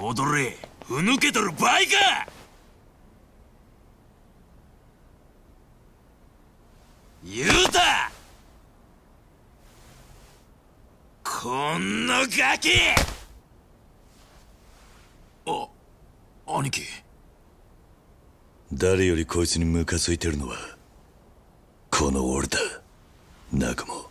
踊れふぬけとる場合か言うたこんなガキあ兄貴誰よりこいつにムカついてるのはこの俺だ仲間